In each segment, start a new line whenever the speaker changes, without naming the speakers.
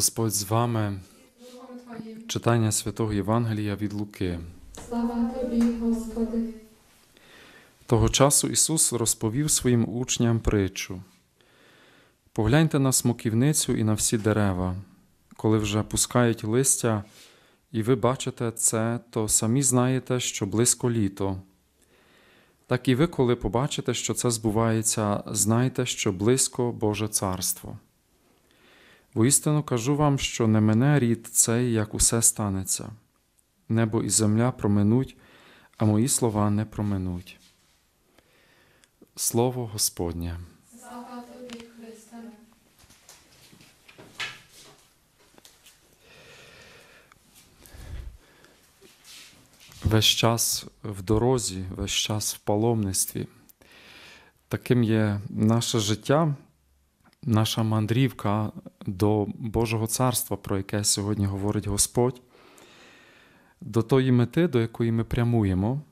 Господь з вами. Читання святого Євангелія від Луки. Слава тобі, Господи. Того часу Ісус розповів своїм учням притчу. Погляньте на смоківницю і на всі дерева, коли вже пускають листя, і ви бачите це, то самі знаєте, що близько літо. Так і ви, коли побачите, що це збувається, знайте, що близько Боже Царство. Воістину кажу вам, що не мене рід цей, як усе станеться. Небо і земля проминуть, а мої слова не проминуть. Слово Господнє. Весь час в дорозі, весь час в паломництві. Таким є наше життя, наша мандрівка до Божого царства, про яке сьогодні говорить Господь, до тої мети, до якої ми прямуємо.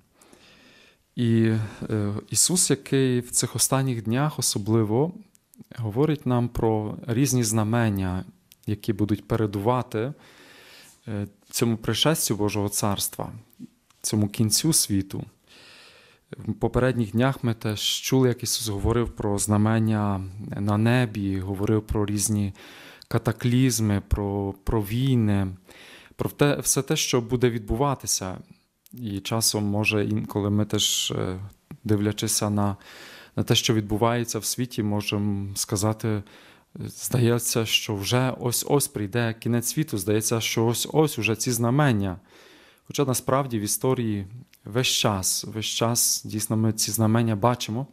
І е, Ісус, який в цих останніх днях особливо говорить нам про різні знамення, які будуть передувати е, цьому пришестю Божого царства, цьому кінцю світу. В попередніх днях ми теж чули, як Ісус говорив про знамення на небі, говорив про різні катаклізми, про про війни, про те, все те, що буде відбуватися. І часом, може, інколи ми теж, е, дивлячися на, на те, що відбувається в світі, можемо сказати. Здається, що вже ось ось прийде кінець світу, здається, що ось ось уже ці знамення. Хоча насправді в історії весь час, весь час дійсно ми ці знамення бачимо.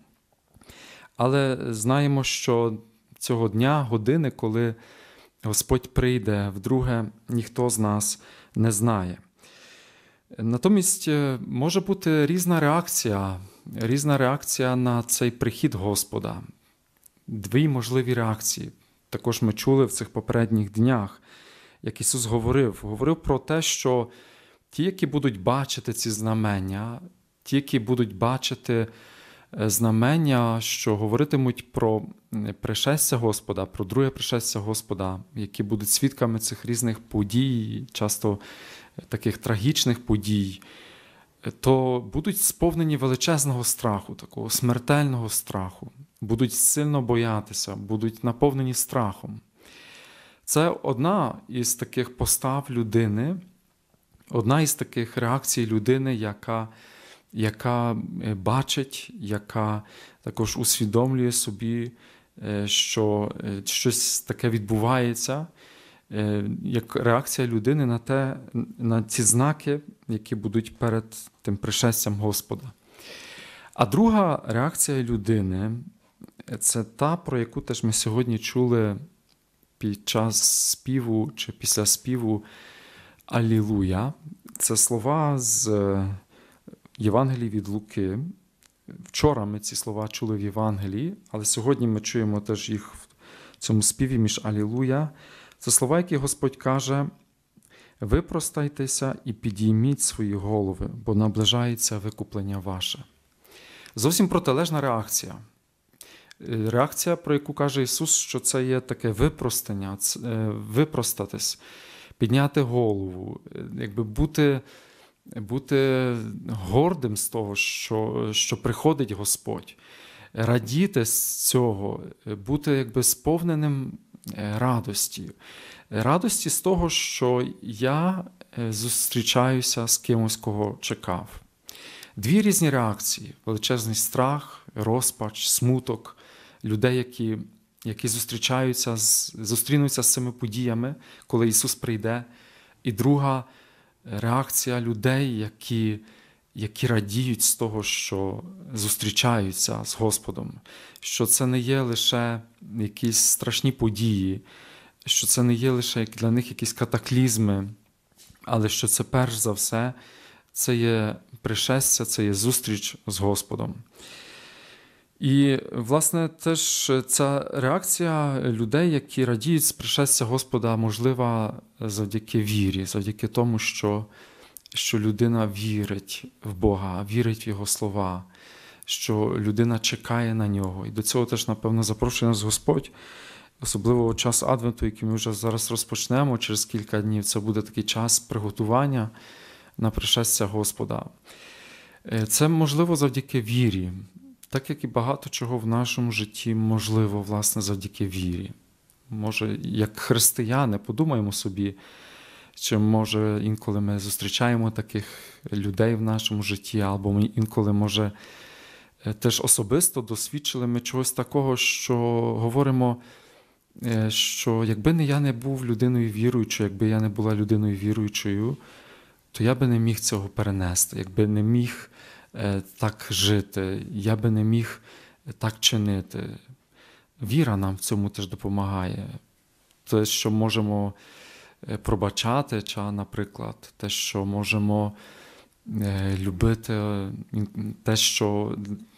Але знаємо, що цього дня, години, коли Господь прийде, вдруге ніхто з нас не знає. Натомість е, може бути різна реакція, різна реакція на цей прихід Господа. Дві можливі реакції. Також ми чули в цих попередніх днях, як Ісус говорив, говорив про те, що Ті, які будуть бачити ці знамення, ті, які будуть бачити е, знамення, що говоритимуть про пришестя Господа, про друге пришестя Господа, які будуть свідками цих різних подій, часто е, таких трагічних подій, е, то будуть сповнені величезного страху, такого смертельного страху, будуть сильно боятися, будуть наповнені страхом. Це одна із таких постав людини. Одна із таких реакцій людини, яка яка е, бачить, яка також усвідомлює собі, е, що е, щось таке відбувається, як реакція людини на те, на ці знаки, які будуть перед тим пришестям Господа. А друга реакція людини це та, про яку теж ми сьогодні чули під час співу чи після співу. Алілуя це слова з е, Євангелії від Луки. Вчора ми ці слова чули в Євангелії, але сьогодні ми чуємо теж їх в цьому співі між Алілуя. Це слова, які Господь каже: випростайтеся і підійміть свої голови, бо наближається викуплення ваше. Зовсім протилежна реакція. Е, реакція, про яку каже Ісус, що це є таке випростання, е, випростатись підняти голову, е, якби бути бути гордим з того, що, що приходить Господь, радіти з цього, е, бути якби сповненим е, радості, радості з того, що я зустрічаюся з кимось, кого чекав. Дві різні реакції: величезний страх, розпач, смуток людей, які які зустрічаються з, зустрінуться з цими подіями, коли Ісус прийде. І друга е, реакція людей, які які радіють з того, що зустрічаються з Господом, що це не є лише якісь страшні події, що це не є лише для них якісь катаклізми, але що це перш за все, це є пришестя, це є зустріч з Господом. І, власне, теж ця реакція людей, які радіють з пришестя Господа, можлива завдяки вірі, завдяки тому, що що людина вірить в Бога, вірить в Його слова, що людина чекає на нього. І до цього теж, напевно, запрошує нас Господь, особливо у час Адвенту, який ми вже зараз розпочнемо через кілька днів. Це буде такий час приготування на пришестя Господа. Е, це можливо завдяки вірі. Так як і багато чого в нашому житті можливо, власне, завдяки вірі. Може, як християни, подумаємо собі, чи може інколи ми зустрічаємо таких людей в нашому житті, або ми інколи, може, е, теж особисто досвідчили ми чогось такого, що говоримо, е, що якби не я не був людиною віруючою, якби я не була людиною віруючою, то я би не міг цього перенести, якби не міг. Е, так жити, я би не міг е, так чинити. Віра нам в цьому теж допомагає. Те, що можемо е, пробачати, чи, наприклад, те, що можемо любити, те, що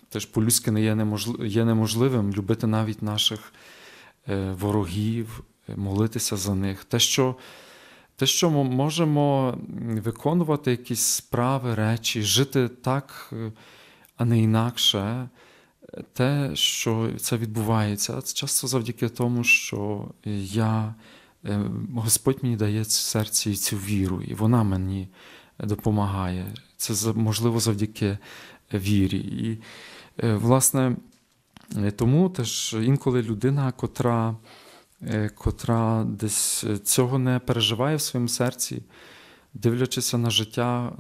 теж по-людськи не є неможливим, любити навіть наших ворогів, молитися за них. Те, що те, що ми можемо виконувати якісь справи, речі, жити так, е, а не інакше, те, що це відбувається, це часто завдяки тому, що я, е, Господь мені дає в серці цю віру, і вона мені допомагає. Це можливо завдяки вірі. І, е, власне, тому теж інколи людина, котра. Е, котра десь е, цього не переживає в своєму серці, дивлячися на життя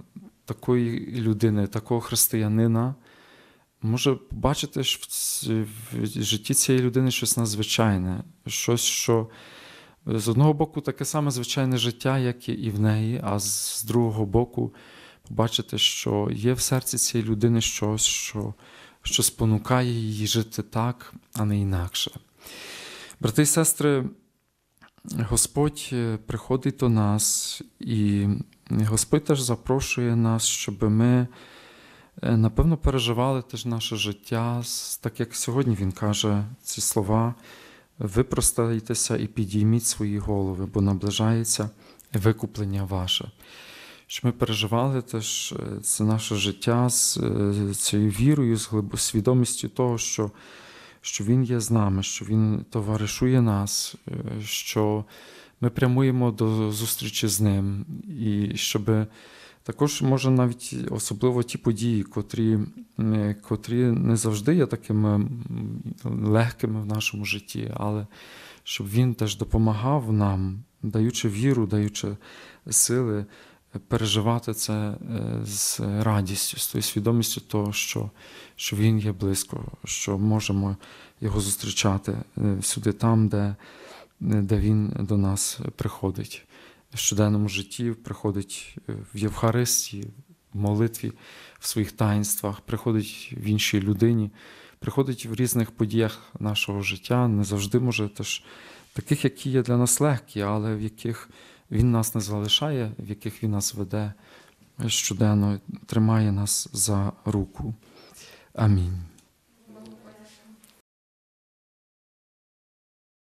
такої людини, такого християнина, може побачити в житті цієї людини щось надзвичайне, щось, що е, з одного боку таке саме звичайне життя, як і в неї, а з другого боку, побачити, що є в серці цієї людини щось, що, що спонукає її жити так, а не інакше. Брати і сестри, Господь е, приходить до нас, і Господь теж запрошує нас, щоб ми, е, напевно, переживали теж наше життя, так як сьогодні Він каже ці слова. Випростайтеся і підійміть свої голови, бо наближається викуплення ваше. Що ми переживали теж е, це наше життя з цією вірою, з свідомістю того, що що Він є з нами, що Він товаришує нас, е, що ми прямуємо до зустрічі з Ним, і щоб також може навіть особливо ті події, котрі е, котрі не завжди є такими легкими в нашому житті, але щоб він теж допомагав нам, даючи віру, даючи сили переживати це е, з радістю, з тою свідомістю того, що що він є близько, що можемо його зустрічати е, всюди, там, де, де він до нас приходить. В щоденному житті приходить е, в Євхаристії, в молитві, в своїх таїнствах, приходить в іншій людині, приходить в різних подіях нашого життя. Не завжди може теж таких, які є для нас легкі, але в яких він нас не залишає, в яких Він нас веде щоденно, тримає нас за руку. Амінь.